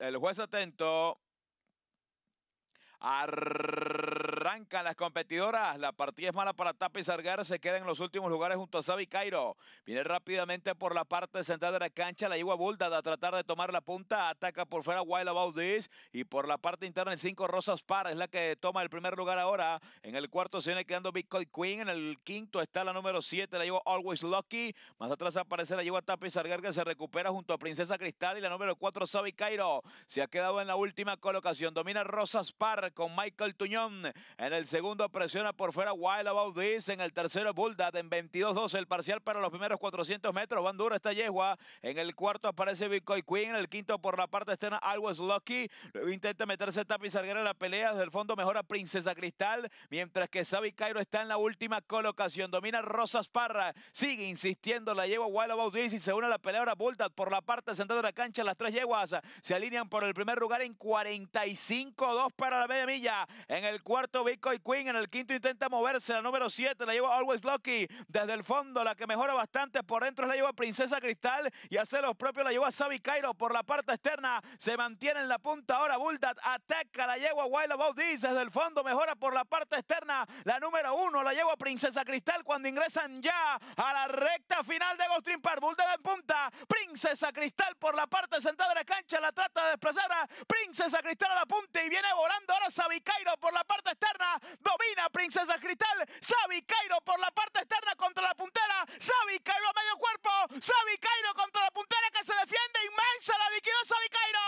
el juez atento. Arranca las competidoras. La partida es mala para Tapi Sargar. Se queda en los últimos lugares junto a Sabi Cairo. Viene rápidamente por la parte central de la cancha. La Igua Bulda a tratar de tomar la punta. Ataca por fuera Wild About This. Y por la parte interna el 5 Rosas Par es la que toma el primer lugar ahora. En el cuarto se viene quedando Bitcoin Queen. En el quinto está la número 7. La lleva Always Lucky. Más atrás aparece la lleva Tapi Sargar que se recupera junto a Princesa Cristal. Y la número 4 Sabi Cairo. Se ha quedado en la última colocación. Domina Rosas Par con Michael Tuñón. En el segundo presiona por fuera Wild About This. En el tercero Bulldad en 22-12 el parcial para los primeros 400 metros. Van duro esta yegua. En el cuarto aparece Bitcoin Queen. En el quinto por la parte externa Always Lucky. Luego intenta meterse Tapi Sarguera en la pelea. Desde el fondo mejora Princesa Cristal. Mientras que Sabi Cairo está en la última colocación. Domina Rosas Parra. Sigue insistiendo la yegua Wild About This y se une a la pelea ahora Bulldad por la parte central de la cancha. Las tres yeguas se alinean por el primer lugar en 45-2 para la media milla. En el cuarto Bitcoin Queen. En el quinto intenta moverse. La número 7 la lleva Always Lucky. Desde el fondo, la que mejora bastante por dentro la lleva Princesa Cristal. Y hace los propios la lleva Sabi Cairo por la parte externa. Se mantiene en la punta ahora Bulldad. Ataca la lleva Wild About This. Desde el fondo mejora por la parte externa. La número 1 la lleva Princesa Cristal cuando ingresan ya a la recta final de Ghost Park. Bulldad en punta. Princesa Cristal por la parte sentada de la cancha. La trata de desplazar a Princesa Cristal a la punta y viene volando ahora Cairo por la parte externa. Domina Princesa Cristal. Sabi Cairo por la parte externa contra la puntera. Sabi Cairo a medio cuerpo. Sabi Cairo contra la puntera que se defiende. Inmensa la liquidez, Sabi Cairo.